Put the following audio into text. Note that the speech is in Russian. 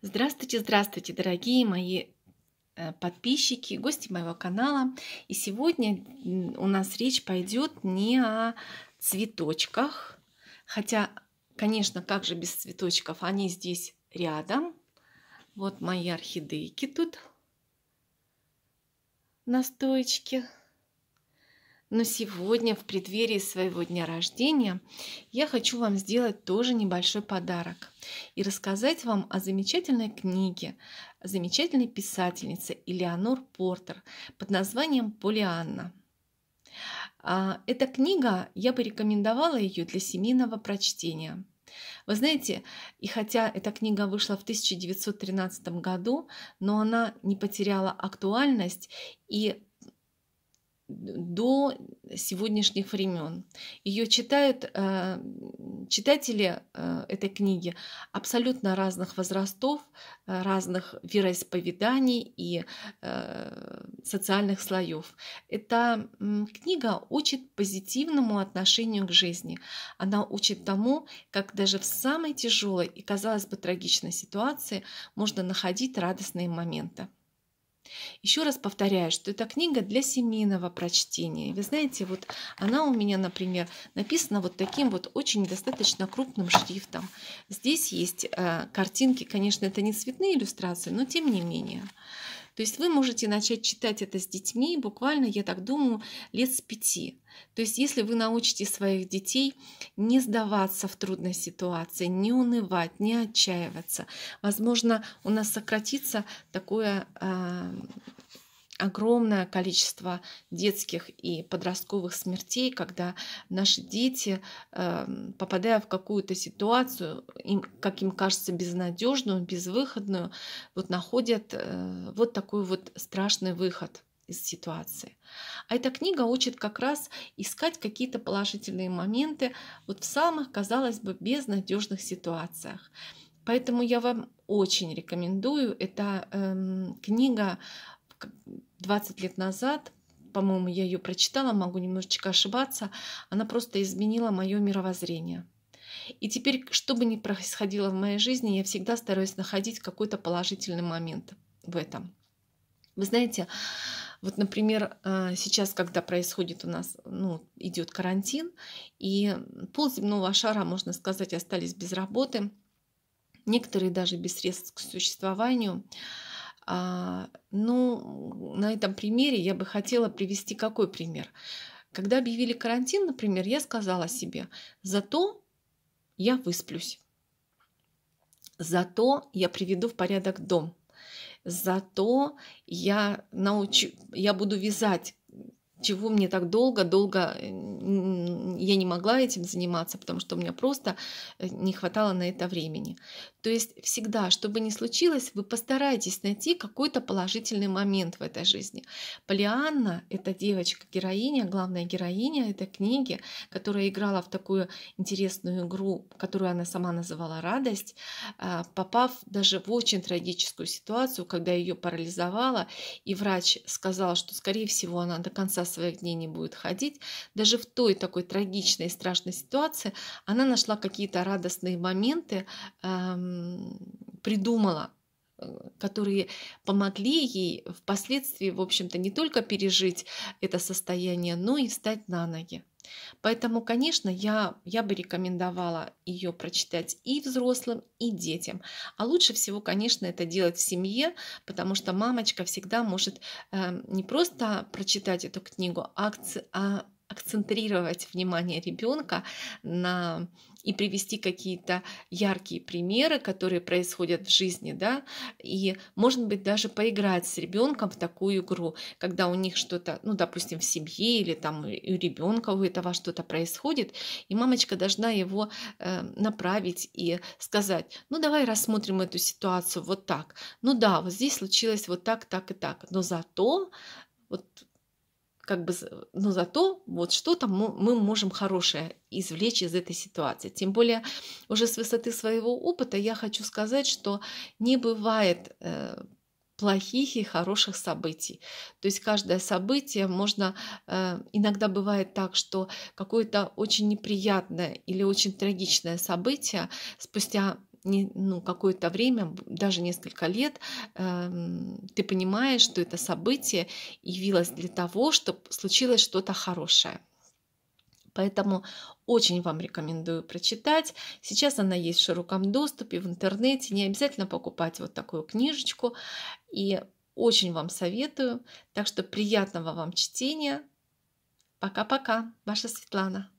Здравствуйте, здравствуйте, дорогие мои э, подписчики, гости моего канала. И сегодня у нас речь пойдет не о цветочках, хотя, конечно, как же без цветочков, они здесь рядом. Вот мои орхидейки тут на стоечке. Но сегодня, в преддверии своего дня рождения, я хочу вам сделать тоже небольшой подарок и рассказать вам о замечательной книге, замечательной писательнице Элеонор Портер под названием «Полианна». А, эта книга, я бы рекомендовала ее для семейного прочтения. Вы знаете, и хотя эта книга вышла в 1913 году, но она не потеряла актуальность и до сегодняшних времен. Ее читают э, читатели э, этой книги абсолютно разных возрастов, э, разных вероисповеданий и э, социальных слоев. Эта книга учит позитивному отношению к жизни. Она учит тому, как даже в самой тяжелой и, казалось бы, трагичной ситуации можно находить радостные моменты. Еще раз повторяю, что это книга для семейного прочтения. Вы знаете, вот она у меня, например, написана вот таким вот очень достаточно крупным шрифтом. Здесь есть э, картинки, конечно, это не цветные иллюстрации, но тем не менее. То есть вы можете начать читать это с детьми, буквально, я так думаю, лет с пяти. То есть если вы научите своих детей не сдаваться в трудной ситуации, не унывать, не отчаиваться, возможно, у нас сократится такое... Э, огромное количество детских и подростковых смертей, когда наши дети, эм, попадая в какую-то ситуацию, им, как им кажется, безнадежную, безвыходную, вот находят э, вот такой вот страшный выход из ситуации. А эта книга учит как раз искать какие-то положительные моменты вот в самых, казалось бы, безнадежных ситуациях. Поэтому я вам очень рекомендую. Это эм, книга 20 лет назад, по-моему, я ее прочитала, могу немножечко ошибаться, она просто изменила мое мировоззрение. И теперь, что бы ни происходило в моей жизни, я всегда стараюсь находить какой-то положительный момент в этом. Вы знаете, вот, например, э, сейчас, когда происходит у нас, ну, идет карантин, и пол земного шара, можно сказать, остались без работы, некоторые даже без средств к существованию. А, ну, на этом примере я бы хотела привести какой пример. Когда объявили карантин, например, я сказала себе, зато я высплюсь, зато я приведу в порядок дом, зато я научу, я буду вязать чего мне так долго, долго э, я не могла этим заниматься, потому что у меня просто э, не хватало на это времени. То есть всегда, что бы ни случилось, вы постарайтесь найти какой-то положительный момент в этой жизни. Полианна, эта девочка-героиня, главная героиня этой книги, которая играла в такую интересную игру, которую она сама называла «Радость», а, попав даже в очень трагическую ситуацию, когда ее парализовала, и врач сказал, что, скорее всего, она до конца своих дней не будет ходить, даже в той такой трагичной и страшной ситуации она нашла какие-то радостные моменты, эм, придумала, э, которые помогли ей впоследствии, в общем-то, не только пережить это состояние, но и встать на ноги. Поэтому, конечно, я, я бы рекомендовала ее прочитать и взрослым, и детям. А лучше всего, конечно, это делать в семье, потому что мамочка всегда может э, не просто прочитать эту книгу, а, а акцентрировать внимание ребенка на и привести какие-то яркие примеры, которые происходят в жизни, да, и, может быть, даже поиграть с ребенком в такую игру, когда у них что-то, ну, допустим, в семье или там у ребенка у этого что-то происходит, и мамочка должна его э, направить и сказать, ну, давай рассмотрим эту ситуацию вот так, ну да, вот здесь случилось вот так, так и так, но зато как бы, но ну, зато вот что-то мы можем хорошее извлечь из этой ситуации. Тем более уже с высоты своего опыта я хочу сказать, что не бывает э, плохих и хороших событий. То есть каждое событие можно, э, иногда бывает так, что какое-то очень неприятное или очень трагичное событие спустя не, ну, какое-то время, даже несколько лет, э, ты понимаешь, что это событие явилось для того, чтобы случилось что-то хорошее. Поэтому очень вам рекомендую прочитать. Сейчас она есть в широком доступе, в интернете. Не обязательно покупать вот такую книжечку. И очень вам советую. Так что приятного вам чтения. Пока-пока. Ваша Светлана.